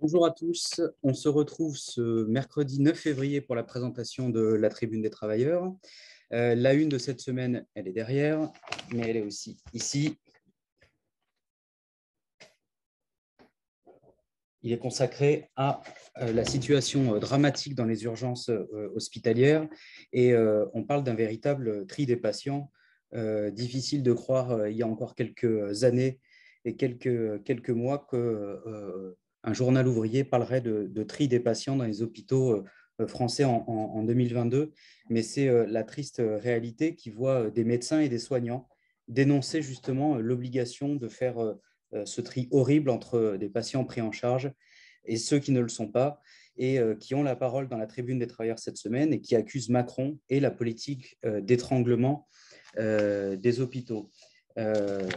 Bonjour à tous, on se retrouve ce mercredi 9 février pour la présentation de la Tribune des Travailleurs. Euh, la une de cette semaine, elle est derrière, mais elle est aussi ici. Il est consacré à euh, la situation euh, dramatique dans les urgences hospitalières et on parle d'un véritable tri des patients. difficile de croire il y a encore quelques années et quelques, quelques mois que un journal ouvrier parlerait de, tri des patients dans les hôpitaux euh, euh, français en, en 2022, mais c'est euh, la triste réalité qui voit des médecins et des soignants dénoncer justement l'obligation de faire ce tri horrible entre des patients pris en charge et ceux qui ne le sont pas, et qui ont la parole dans la tribune des travailleurs cette semaine et qui accusent Macron et la politique d'étranglement des hôpitaux. Euh,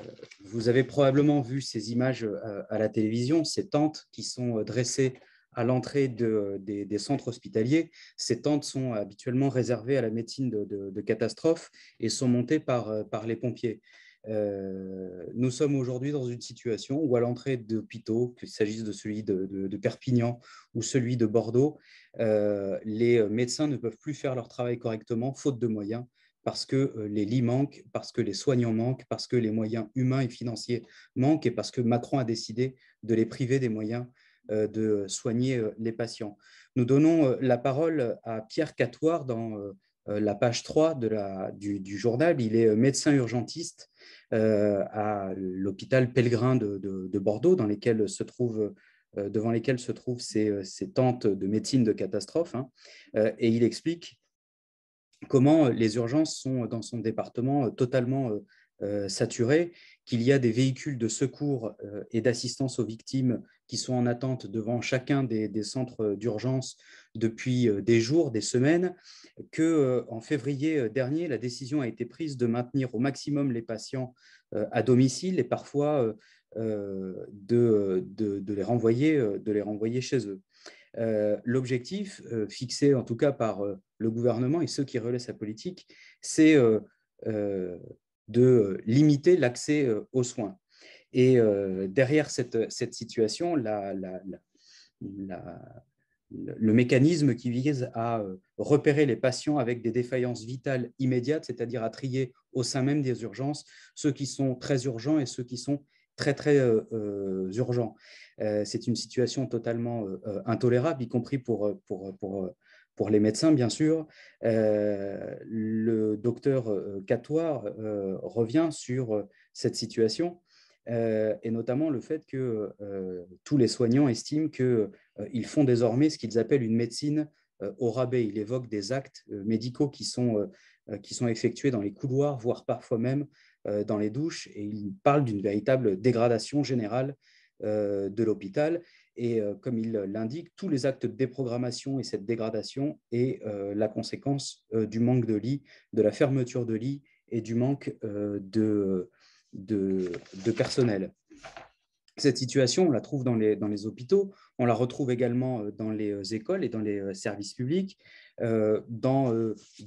vous avez probablement vu ces images euh, à, la télévision, ces tentes qui sont euh, dressées à l'entrée des, centres hospitaliers. Ces tentes sont habituellement réservées à la médecine de, catastrophe et sont montées par, les pompiers. nous sommes aujourd'hui dans une situation où à l'entrée d'hôpitaux, qu'il s'agisse de celui de, Perpignan ou celui de Bordeaux, les médecins ne peuvent plus faire leur travail correctement faute de moyens parce que euh, les lits manquent, parce que les soignants manquent, parce que les moyens humains et financiers manquent et parce que Macron a décidé de les priver des moyens euh, de soigner euh, les patients. Nous donnons la parole à Pierre Catoire dans la page 3 de la, du, journal. Il est médecin urgentiste à l'hôpital Pellegrin de, Bordeaux, dans lesquels se trouve devant lesquels se trouvent ces, tentes de médecine de catastrophe. Hein. Et il explique comment euh, les urgences sont euh, dans son département euh, totalement saturées, qu'il y a des véhicules de secours et d'assistance aux victimes qui sont en attente devant chacun des, centres d'urgence depuis des jours, des semaines, que en février dernier, la décision a été prise de maintenir au maximum les patients à domicile et parfois les, renvoyer, de les renvoyer chez eux. L'objectif fixé en tout cas par le gouvernement et ceux qui relaient sa politique, c'est euh, euh, de euh, limiter l'accès aux soins. Et derrière cette, situation, le mécanisme qui vise à repérer les patients avec des défaillances vitales immédiates, c'est-à-dire à trier au sein même des urgences ceux qui sont très urgents et ceux qui sont très très urgents. c'est une situation totalement intolérable, y compris pour, pour, pour pour les médecins, bien sûr, euh, le docteur euh, Catoir euh, revient sur cette situation, et notamment le fait que tous les soignants estiment qu'ils font désormais ce qu'ils appellent une médecine au rabais. Il évoque des actes médicaux qui sont, qui sont effectués dans les couloirs, voire parfois même dans les douches, et il parle d'une véritable dégradation générale de l'hôpital. Et euh, comme il l'indique, tous les actes de déprogrammation et cette dégradation est euh, la conséquence euh, du manque de lits, de la fermeture de lits et du manque de, personnel. Cette situation, on la trouve dans les, dans les hôpitaux, on la retrouve également dans les écoles et dans les services publics. Dans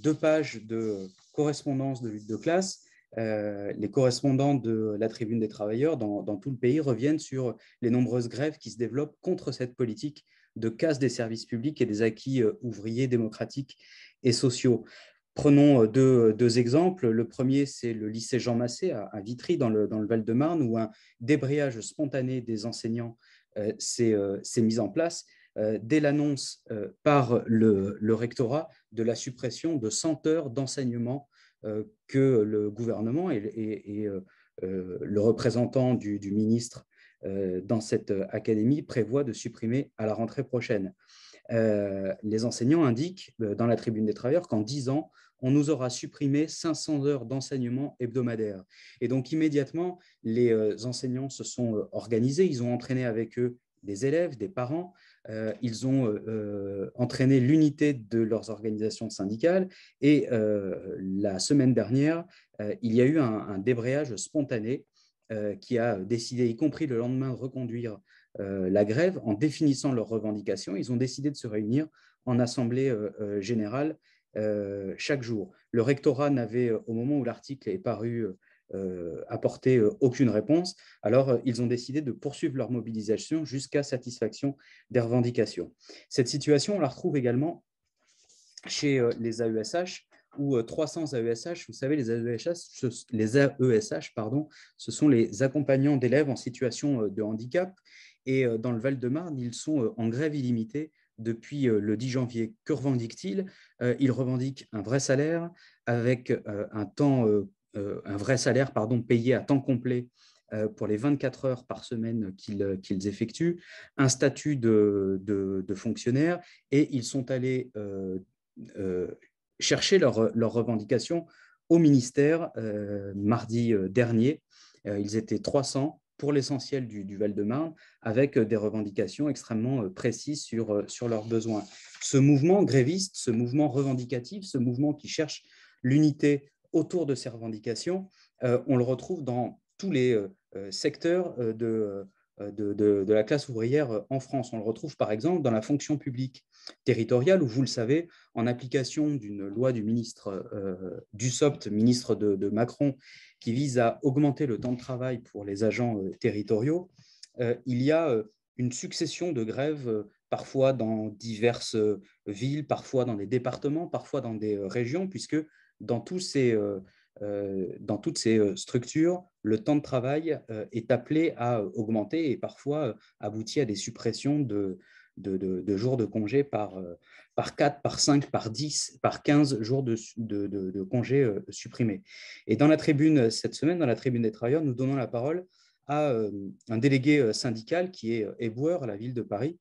deux pages de correspondance de lutte de classe, euh, les correspondants de la Tribune des travailleurs dans, tout le pays reviennent sur les nombreuses grèves qui se développent contre cette politique de casse des services publics et des acquis euh, ouvriers démocratiques et sociaux. Prenons euh, deux, exemples. Le premier, c'est le lycée Jean Massé à, Vitry, dans le, Val-de-Marne, où un débrayage spontané des enseignants s'est mis en place dès l'annonce par le, le rectorat de la suppression de 100 heures d'enseignement euh, que le gouvernement et, euh, euh, le représentant du, ministre dans cette académie prévoit de supprimer à la rentrée prochaine. les enseignants indiquent dans la tribune des travailleurs qu'en 10 ans, on nous aura supprimé 500 heures d'enseignement hebdomadaire. Et donc immédiatement, les enseignants se sont organisés, ils ont entraîné avec eux des élèves, des parents, euh, ils ont euh, euh, entraîné l'unité de leurs organisations syndicales et la semaine dernière, il y a eu un, un débrayage spontané qui a décidé, y compris le lendemain, de reconduire la grève en définissant leurs revendications. Ils ont décidé de se réunir en assemblée générale chaque jour. Le rectorat n'avait, au moment où l'article est paru euh, apporter euh, aucune réponse, alors euh, ils ont décidé de poursuivre leur mobilisation jusqu'à satisfaction des revendications. Cette situation, on la retrouve également chez les AESH, où 300 AESH. Vous savez, les AESH, les AESH pardon, ce sont les accompagnants d'élèves en situation de handicap. Et dans le Val-de-Marne, ils sont en grève illimitée depuis le 10 janvier. Que revendiquent-ils Ils revendiquent un vrai salaire avec un temps euh, un vrai salaire pardon, payé à temps complet euh, pour les 24 heures par semaine qu'ils euh, effectuent, un statut de, fonctionnaire, et ils sont allés chercher leurs revendications au ministère mardi dernier. ils étaient 300 pour l'essentiel du, du Val-de-Marne, avec des revendications extrêmement précises sur, sur leurs besoins. Ce mouvement gréviste, ce mouvement revendicatif, ce mouvement qui cherche l'unité autour de ces revendications, euh, on le retrouve dans tous les euh, euh, secteurs de, la classe ouvrière en France. On le retrouve par exemple dans la fonction publique territoriale, où vous le savez, en application d'une loi du ministre du SOPT, ministre de, Macron, qui vise à augmenter le temps de travail pour les agents territoriaux, il y a une succession de grèves, parfois dans diverses villes, parfois dans des départements, parfois dans des régions, puisque euh, euh, dans, toutes ces euh, structures, le temps de travail est appelé à augmenter et parfois aboutit à des suppressions de, jours de congé par, par 4, par 5, par 10, par 15 jours de, congés congé supprimés. Et dans la tribune cette semaine, dans la tribune des travailleurs, nous donnons la parole à un délégué syndical qui est éboueur à la ville de Paris.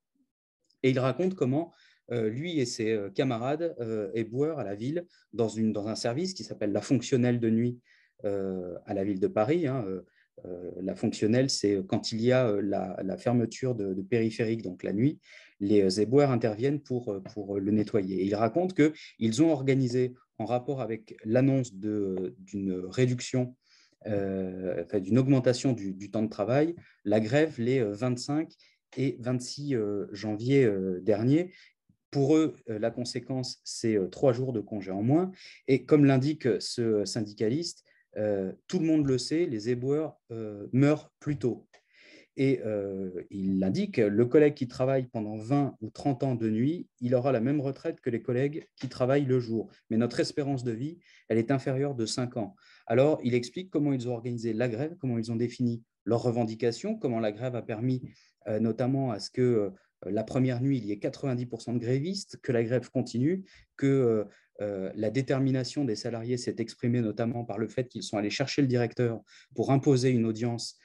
Et il raconte comment euh, lui et ses euh, camarades euh, éboueurs à la ville, dans, une, dans un service qui s'appelle la fonctionnelle de nuit à la ville de Paris. Hein, la fonctionnelle, c'est quand il y a la, fermeture de, périphérique, donc la nuit, les éboueurs interviennent pour, pour le nettoyer. ils racontent qu'ils ont organisé, en rapport avec l'annonce d'une réduction, d'une augmentation du, du, temps de travail, la grève les 25 et 26 janvier dernier. Pour eux, euh, la conséquence, c'est euh, trois jours de congé en moins. Et comme l'indique euh, ce syndicaliste, tout le monde le sait, les éboueurs meurent plus tôt. Et il indique, le collègue qui travaille pendant 20 ou 30 ans de nuit, il aura la même retraite que les collègues qui travaillent le jour. Mais notre espérance de vie, elle est inférieure de 5 ans. Alors, il explique comment ils ont organisé la grève, comment ils ont défini leurs revendications, comment la grève a permis notamment à ce que euh, la première nuit, il y ait 90% de grévistes, que la grève continue, que euh, euh, la détermination des salariés s'est exprimée notamment par le fait qu'ils sont allés chercher le directeur pour imposer une audience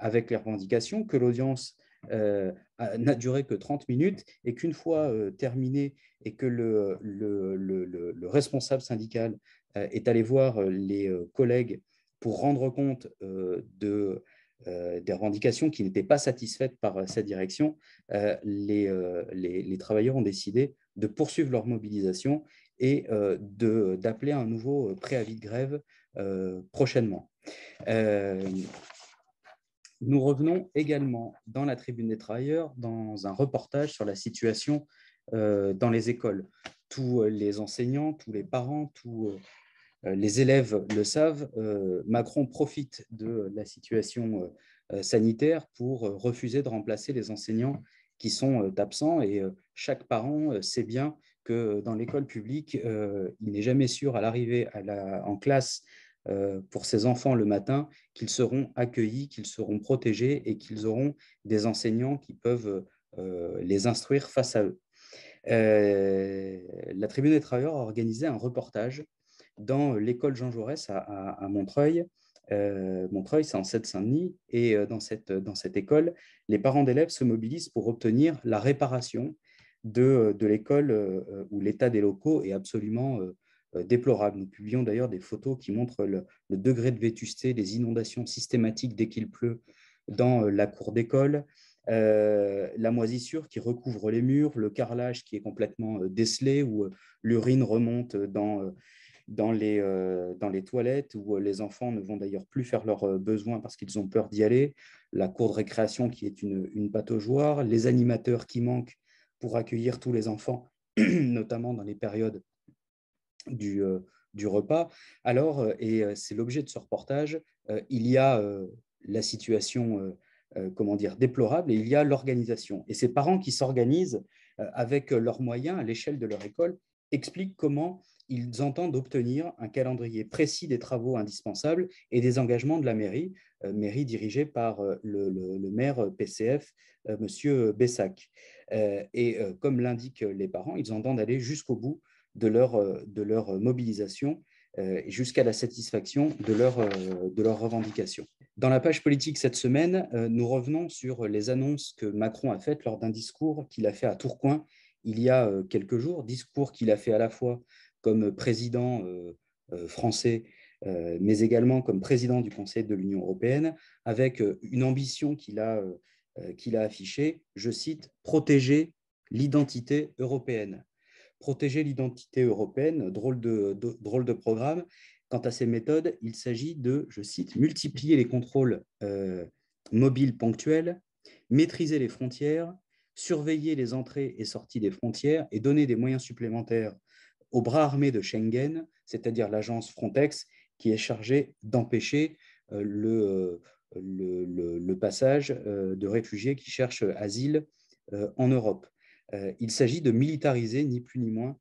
avec les revendications, que l'audience n'a duré que 30 minutes et qu'une fois terminée et que le responsable syndical est allé voir les collègues pour rendre compte de euh, des revendications qui n'étaient pas satisfaites par euh, cette direction, euh, les, travailleurs ont décidé de poursuivre leur mobilisation et d'appeler un nouveau préavis de grève prochainement. nous revenons également dans la tribune des travailleurs dans un reportage sur la situation dans les écoles. Tous les enseignants, tous les parents, tous euh, les élèves le savent, euh, Macron profite de la situation euh, sanitaire pour refuser de remplacer les enseignants qui sont absents et chaque parent sait bien que dans l'école publique, il n'est jamais sûr à l'arrivée en classe pour ses enfants le matin qu'ils seront accueillis, qu'ils seront protégés et qu'ils auront des enseignants qui peuvent les instruire face à eux. la Tribune des Travailleurs a organisé un reportage dans l'école Jean Jaurès à, Montreuil. Euh, Montreuil, c'est en Seine-Saint-Denis, et euh, dans cette, école, les parents d'élèves se mobilisent pour obtenir la réparation de, euh, l'école où l'état des locaux est absolument déplorable. Nous publions d'ailleurs des photos qui montrent le, degré de vétusté, des inondations systématiques dès qu'il pleut dans la cour d'école, la moisissure qui recouvre les murs, le carrelage qui est complètement décelé, où l'urine remonte dans dans les, euh, dans les toilettes où euh, les enfants ne vont d'ailleurs plus faire leurs euh, besoins parce qu'ils ont peur d'y aller, la cour de récréation qui est une, une pataugeoire, les animateurs qui manquent pour accueillir tous les enfants, notamment dans les périodes du, du repas. Alors, et c'est l'objet de ce reportage, il y a la situation comment dire, déplorable et il y a l'organisation. Et ces parents qui s'organisent avec leurs moyens à l'échelle de leur école expliquent comment ils entendent obtenir un calendrier précis des travaux indispensables et des engagements de la mairie, euh, mairie dirigée par euh, le, maire euh, PCF, M. Monsieur Bessac. et comme l'indiquent les parents, ils entendent aller jusqu'au bout de leur, de leur mobilisation jusqu'à la satisfaction de, leur, de leurs revendications. Dans la page politique cette semaine, nous revenons sur les annonces que Macron a faites lors d'un discours qu'il a fait à Tourcoing il y a quelques jours, discours qu'il a fait à la fois comme président euh, euh, français, euh, mais également comme président du Conseil de l'Union européenne, avec une ambition qu'il a, qu'il a affichée, je cite, protéger l'identité européenne. Protéger l'identité européenne, drôle de, drôle de programme. Quant à ces méthodes, il s'agit de, je cite, multiplier les contrôles mobiles ponctuels, maîtriser les frontières, surveiller les entrées et sorties des frontières et donner des moyens supplémentaires au bras armé de Schengen, c'est-à-dire l'agence Frontex, qui est chargée d'empêcher euh, euh, le, passage euh, de réfugiés qui cherchent asile en Europe. Il s'agit de militariser ni plus ni moins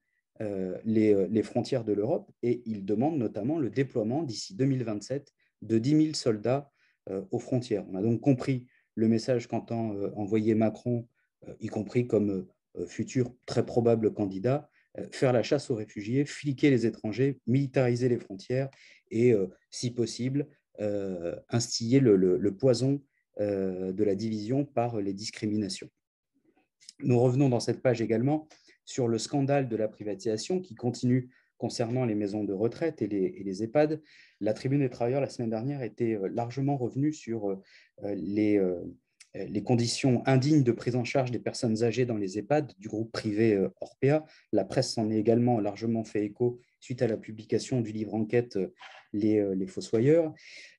les, les frontières de l'Europe et il demande notamment le déploiement d'ici 2027 de 10 000 soldats aux frontières. On a donc compris le message qu'entend envoyer Macron, y compris comme futur très probable candidat, euh, faire la chasse aux réfugiés, fliquer les étrangers, militariser les frontières et, euh, si possible, euh, instiller le, poison de la division par les discriminations. Nous revenons dans cette page également sur le scandale de la privatisation qui continue concernant les maisons de retraite et les, et les, EHPAD. La tribune des travailleurs la semaine dernière était largement revenue sur les, euh, les conditions indignes de prise en charge des personnes âgées dans les EHPAD du groupe privé euh, Orpea. La presse en est également largement fait écho suite à la publication du livre enquête euh, Les, Fossoyeurs.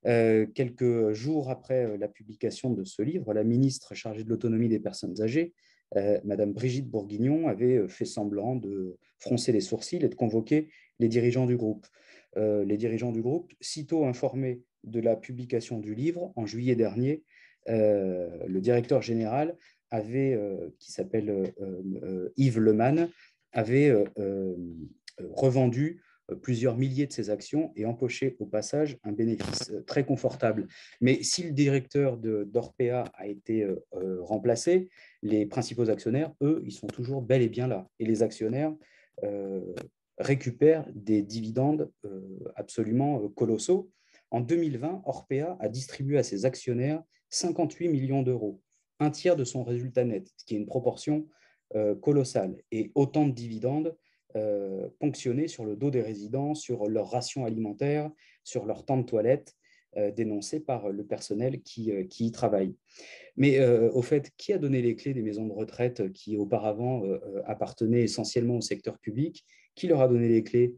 quelques jours après la publication de ce livre, la ministre chargée de l'autonomie des personnes âgées, Madame Brigitte Bourguignon, avait fait semblant de froncer les sourcils et de convoquer les dirigeants du groupe. les dirigeants du groupe, sitôt informés de la publication du livre en juillet dernier, euh, le directeur général euh, qui s'appelle euh, Yves lehman avait revendu plusieurs milliers de ses actions et empoché au passage un bénéfice très confortable. Mais si le directeur d'Orpea a été remplacé, les principaux actionnaires, eux, ils sont toujours bel et bien là. Et les actionnaires récupèrent des dividendes absolument colossaux. En 2020, Orpea a distribué à ses actionnaires 58 millions d'euros, un tiers de son résultat net, ce qui est une proportion euh, colossale, et autant de dividendes euh, ponctionnés sur le dos des résidents, sur leur ration alimentaire, sur leur temps de toilette, euh, dénoncés par le personnel qui, y travaille. Mais au fait, qui a donné les clés des maisons de retraite qui auparavant appartenaient essentiellement au secteur public Qui leur a donné les clés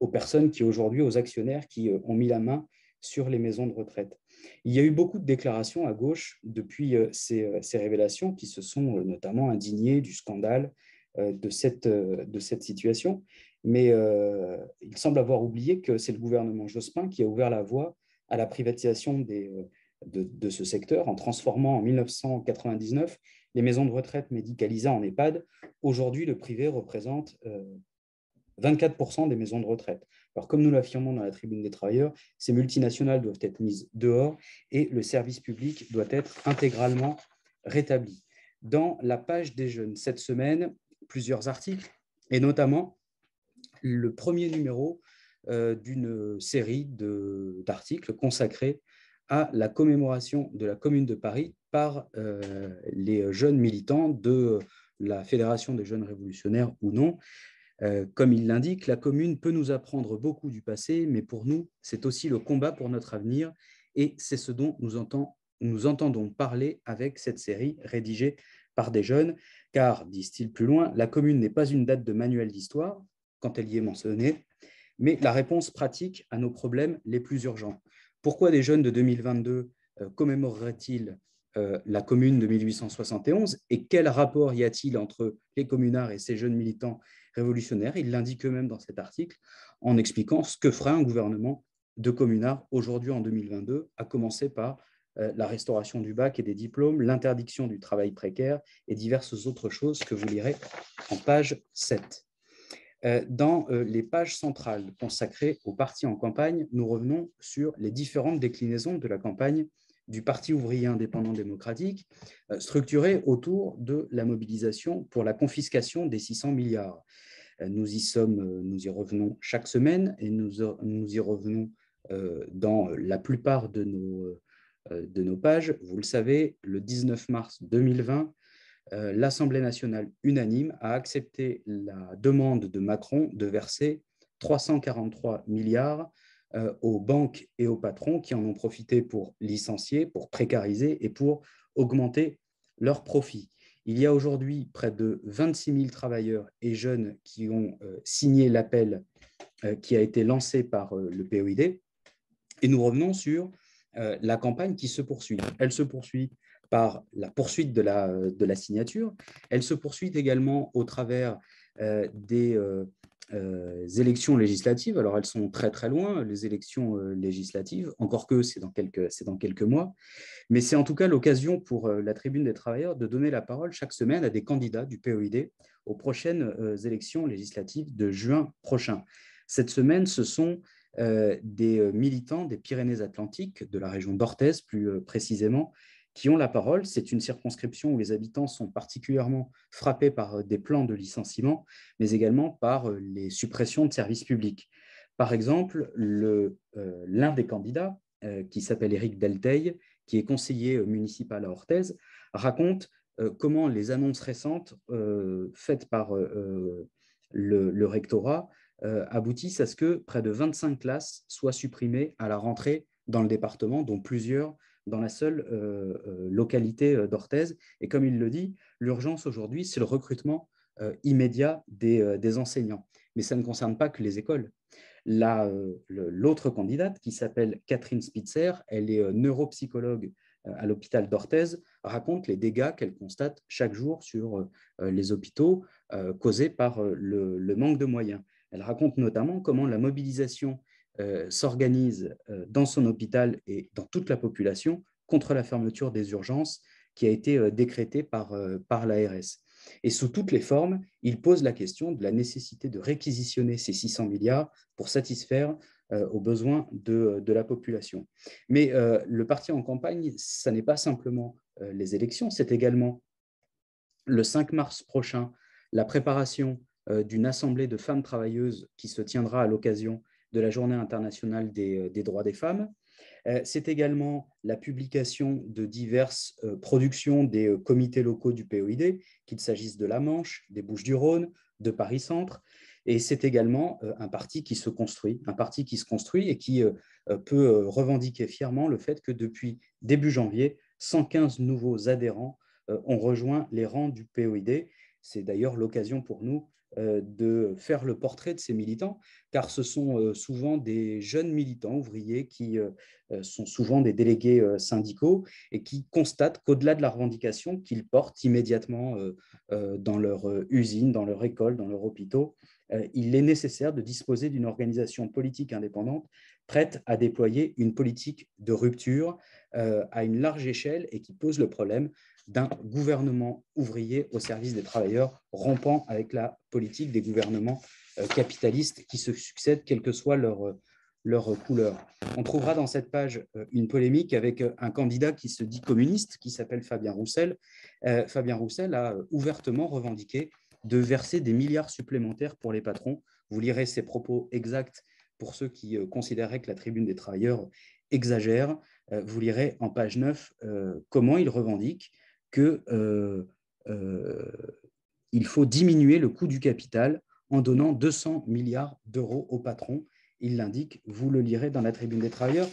aux personnes qui aujourd'hui, aux actionnaires qui euh, ont mis la main sur les maisons de retraite. Il y a eu beaucoup de déclarations à gauche depuis euh, ces, euh, ces révélations qui se sont notamment indignées du scandale de cette, de cette situation. Mais il semble avoir oublié que c'est le gouvernement Jospin qui a ouvert la voie à la privatisation des, de, de, ce secteur en transformant en 1999 les maisons de retraite médicalisées en EHPAD. Aujourd'hui, le privé représente 24% des maisons de retraite. Alors, comme nous l'affirmons dans la tribune des travailleurs, ces multinationales doivent être mises dehors et le service public doit être intégralement rétabli. Dans la page des jeunes, cette semaine, plusieurs articles, et notamment le premier numéro euh, d'une série d'articles consacrés à la commémoration de la Commune de Paris par euh, les jeunes militants de la Fédération des jeunes révolutionnaires ou non. Euh, comme il l'indique, la commune peut nous apprendre beaucoup du passé, mais pour nous, c'est aussi le combat pour notre avenir, et c'est ce dont nous, entendons parler avec cette série rédigée par des jeunes, car, disent-ils plus loin, la commune n'est pas une date de manuel d'histoire, quand elle y est mentionnée, mais la réponse pratique à nos problèmes les plus urgents. Pourquoi des jeunes de 2022 euh, commémoreraient-ils euh, la commune de 1871 et quel rapport y a-t-il entre les communards et ces jeunes militants révolutionnaire. il l'indique eux-mêmes dans cet article en expliquant ce que ferait un gouvernement de communards aujourd'hui en 2022, à commencer par euh, la restauration du bac et des diplômes, l'interdiction du travail précaire et diverses autres choses que vous lirez en page 7. Euh, dans euh, les pages centrales consacrées aux partis en campagne, nous revenons sur les différentes déclinaisons de la campagne du Parti ouvrier indépendant démocratique, euh, structuré autour de la mobilisation pour la confiscation des 600 milliards. Euh, nous y sommes, euh, nous y revenons chaque semaine et nous, y revenons dans la plupart de nos, de nos pages. Vous le savez, le 19 mars 2020, l'Assemblée nationale unanime a accepté la demande de Macron de verser 343 milliards euh, aux banques et aux patrons qui en ont profité pour licencier, pour précariser et pour augmenter leurs profits. Il y a aujourd'hui près de 26 000 travailleurs et jeunes qui ont euh, signé l'appel euh, qui a été lancé par le POID. Et nous revenons sur la campagne qui se poursuit. Elle se poursuit par la poursuite de la, de la signature. Elle se poursuit également au travers des euh, élections législatives. Alors, elles sont très très loin, les élections euh, législatives, encore que c'est dans, quelques, mois. Mais c'est en tout cas l'occasion pour euh, la Tribune des travailleurs de donner la parole chaque semaine à des candidats du POID aux prochaines élections législatives de juin prochain. Cette semaine, ce sont des militants des Pyrénées-Atlantiques, de la région d'Orthez plus précisément, qui ont la parole. C'est une circonscription où les habitants sont particulièrement frappés par euh, des plans de licenciement, mais également par euh, les suppressions de services publics. Par exemple, euh, l'un des candidats, qui s'appelle Éric Delteil, qui est conseiller municipal à Orthez, raconte comment les annonces récentes faites par le, rectorat aboutissent à ce que près de 25 classes soient supprimées à la rentrée dans le département, dont plusieurs dans la seule euh, euh, localité euh, d'Orthez. Et comme il le dit, l'urgence aujourd'hui, c'est le recrutement immédiat des, enseignants. Mais ça ne concerne pas que les écoles. L'autre candidate, qui s'appelle Catherine Spitzer, elle est neuropsychologue à l'hôpital d'Orthez, raconte les dégâts qu'elle constate chaque jour sur les hôpitaux causés par le, le manque de moyens. Elle raconte notamment comment la mobilisation euh, s'organise euh, dans son hôpital et dans toute la population contre la fermeture des urgences qui a été euh, décrétée par, par l'ARS. Et sous toutes les formes, il pose la question de la nécessité de réquisitionner ces 600 milliards pour satisfaire aux besoins de, de, la population. Mais le parti en campagne, ce n'est pas simplement les élections, c'est également le 5 mars prochain la préparation d'une assemblée de femmes travailleuses qui se tiendra à l'occasion de la Journée internationale des, euh, droits des femmes. Euh, c'est également la publication de diverses euh, productions des comités locaux du POID, qu'il s'agisse de la Manche, des Bouches-du-Rhône, de Paris-Centre. Et c'est également un parti qui se construit, un parti qui se construit et qui peut revendiquer fièrement le fait que depuis début janvier, 115 nouveaux adhérents ont rejoint les rangs du POID. C'est d'ailleurs l'occasion pour nous euh, de faire le portrait de ces militants, car ce sont euh, souvent des jeunes militants ouvriers qui euh, sont souvent des délégués syndicaux et qui constatent qu'au-delà de la revendication qu'ils portent immédiatement dans leur usine, dans leur école, dans leur hôpital, il est nécessaire de disposer d'une organisation politique indépendante prête à déployer une politique de rupture euh, à une large échelle et qui pose le problème d'un gouvernement ouvrier au service des travailleurs, rompant avec la politique des gouvernements euh, capitalistes qui se succèdent, quelle que soit leur, euh, couleur. On trouvera dans cette page une polémique avec un candidat qui se dit communiste, qui s'appelle Fabien Roussel. Fabien Roussel a ouvertement revendiqué de verser des milliards supplémentaires pour les patrons. Vous lirez ses propos exacts pour ceux qui considéraient que la tribune des travailleurs exagère. Euh, vous lirez en page 9 euh, comment il revendique qu'il euh, faut diminuer le coût du capital en donnant 200 milliards d'euros aux patrons. Il l'indique, vous le lirez dans la Tribune des Travailleurs.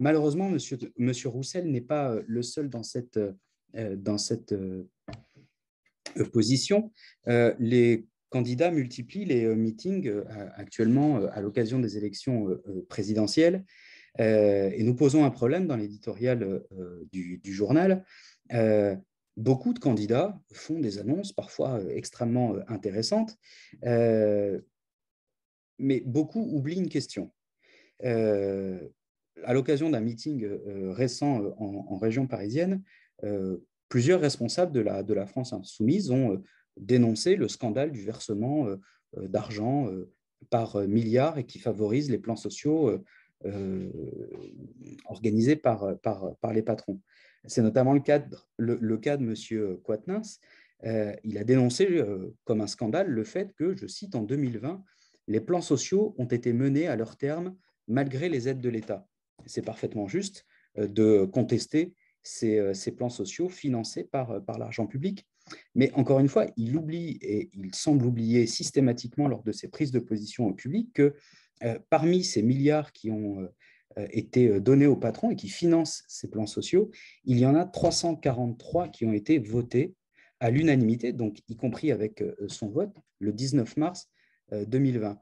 Malheureusement, M. Monsieur, Roussel n'est pas le seul dans cette, dans cette position. les candidats multiplient les meetings actuellement à l'occasion des élections présidentielles. Euh, et nous posons un problème dans l'éditorial euh, du, journal. Euh, beaucoup de candidats font des annonces parfois extrêmement intéressantes, mais beaucoup oublient une question à l'occasion d'un meeting récent en, région parisienne, plusieurs responsables de la, de la, France insoumise ont dénoncé le scandale du versement d'argent par milliards et qui favorise les plans sociaux euh, organisés par, par, par, les patrons. C'est notamment le cas, le, de M. Quatennens. Euh, il a dénoncé euh, comme un scandale le fait que, je cite, en 2020, les plans sociaux ont été menés à leur terme malgré les aides de l'État. C'est parfaitement juste de contester ces, plans sociaux financés par, par l'argent public. Mais encore une fois, il oublie et il semble oublier systématiquement lors de ses prises de position au public que euh, parmi ces milliards qui ont euh, euh, été donnés aux patrons et qui financent ces plans sociaux, il y en a 343 qui ont été votés à l'unanimité, donc y compris avec son vote, le 19 mars 2020.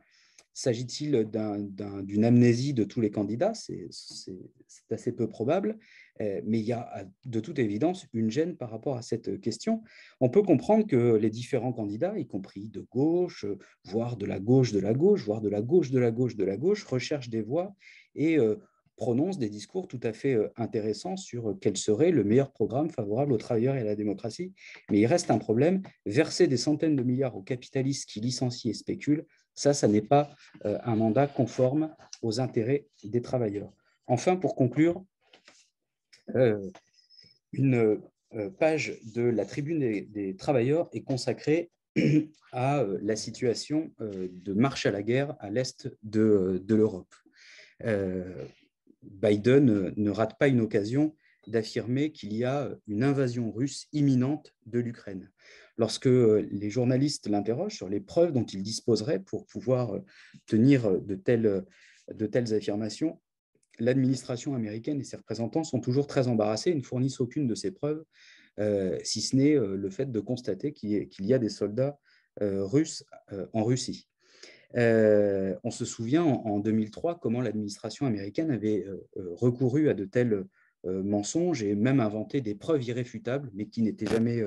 S'agit-il d'une amnésie de tous les candidats C'est assez peu probable, euh, mais il y a de toute évidence une gêne par rapport à cette euh, question. On peut comprendre que les différents candidats, y compris de gauche, euh, voire de la gauche de la gauche, voire de la gauche de la gauche de la gauche, recherchent des voix et prononcent des discours tout à fait intéressants sur quel serait le meilleur programme favorable aux travailleurs et à la démocratie. Mais il reste un problème, verser des centaines de milliards aux capitalistes qui licencient et spéculent, ça, ça n'est pas euh, un mandat conforme aux intérêts des travailleurs. Enfin, pour conclure, euh, une euh, page de la tribune des, travailleurs est consacrée à la situation de marche à la guerre à l'est de, de l'Europe. Biden ne rate pas une occasion d'affirmer qu'il y a une invasion russe imminente de l'Ukraine lorsque euh, les journalistes l'interrogent sur les preuves dont il disposerait pour pouvoir euh, tenir euh, de telles, affirmations, l'administration américaine et ses représentants sont toujours très embarrassés et ne fournissent aucune de ces preuves, si ce n'est le fait de constater qu'il y a des soldats russes en Russie. on se souvient en 2003 comment l'administration américaine avait recouru à de tels mensonges et même inventé des preuves irréfutables, mais qui n'étaient jamais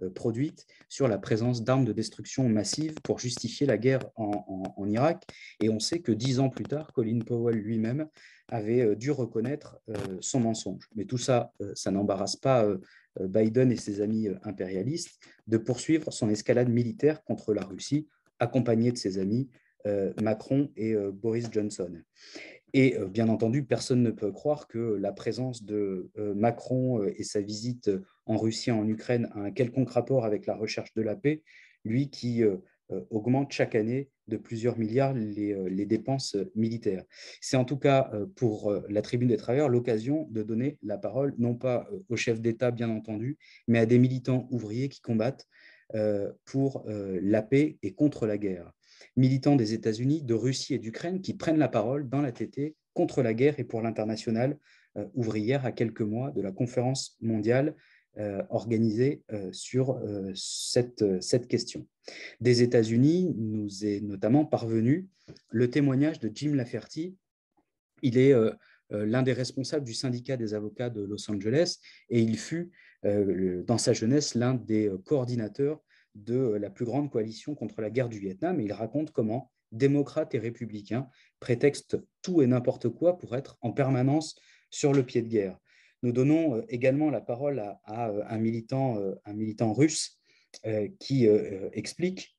euh, produite sur la présence d'armes de destruction massive pour justifier la guerre en, Irak. Et on sait que dix ans plus tard, Colin Powell lui-même avait euh, dû reconnaître euh, son mensonge. Mais tout ça, ça n'embarrasse pas Biden et ses amis impérialistes de poursuivre son escalade militaire contre la Russie, accompagné de ses amis Macron et Boris Johnson. Et euh, bien entendu, personne ne peut croire que la présence de euh, Macron euh, et sa visite en Russie et en Ukraine a un quelconque rapport avec la recherche de la paix, lui qui augmente chaque année de plusieurs milliards les, dépenses militaires. C'est en tout cas pour la Tribune des Travailleurs l'occasion de donner la parole, non pas aux chefs d'État, bien entendu, mais à des militants ouvriers qui combattent pour la paix et contre la guerre militants des États-Unis, de Russie et d'Ukraine qui prennent la parole dans la TT contre la guerre et pour l'international euh, ouvrière à quelques mois de la conférence mondiale euh, organisée euh, sur cette, cette, question. Des États-Unis nous est notamment parvenu le témoignage de Jim Lafferty. Il est l'un des responsables du syndicat des avocats de Los Angeles et il fut dans sa jeunesse l'un des coordinateurs de euh, la plus grande coalition contre la guerre du Vietnam, et il raconte comment démocrates et républicains prétextent tout et n'importe quoi pour être en permanence sur le pied de guerre. Nous donnons euh, également la parole à, euh, un, militant, un militant russe qui explique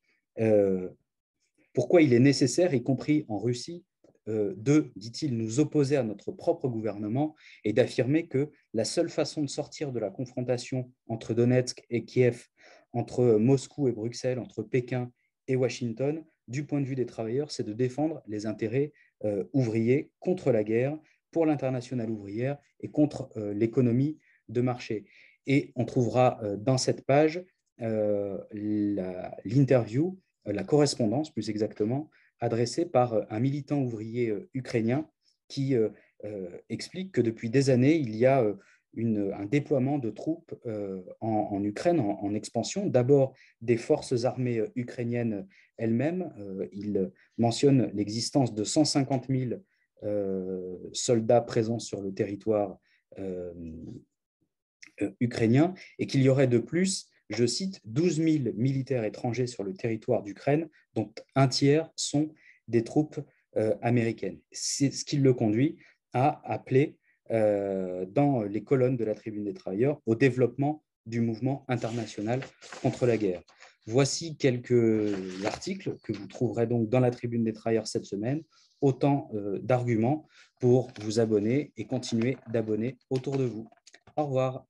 pourquoi il est nécessaire, y compris en Russie, de, dit-il, nous opposer à notre propre gouvernement et d'affirmer que la seule façon de sortir de la confrontation entre Donetsk et Kiev entre Moscou et Bruxelles, entre Pékin et Washington, du point de vue des travailleurs, c'est de défendre les intérêts euh, ouvriers contre la guerre, pour l'internationale ouvrière et contre euh, l'économie de marché. Et on trouvera euh, dans cette page l'interview, la, correspondance plus exactement, adressée par un militant ouvrier ukrainien qui explique que depuis des années, il y a un déploiement de troupes euh, en, Ukraine en, expansion. D'abord des forces armées euh, ukrainiennes elles-mêmes. Euh, il mentionne l'existence de 150 000 soldats présents sur le territoire ukrainien et qu'il y aurait de plus, je cite, 12 000 militaires étrangers sur le territoire d'Ukraine, dont un tiers sont des troupes américaines. C'est ce qui le conduit à appeler euh, dans les colonnes de la Tribune des travailleurs au développement du mouvement international contre la guerre. Voici quelques articles que vous trouverez donc dans la Tribune des travailleurs cette semaine, autant euh, d'arguments pour vous abonner et continuer d'abonner autour de vous. Au revoir.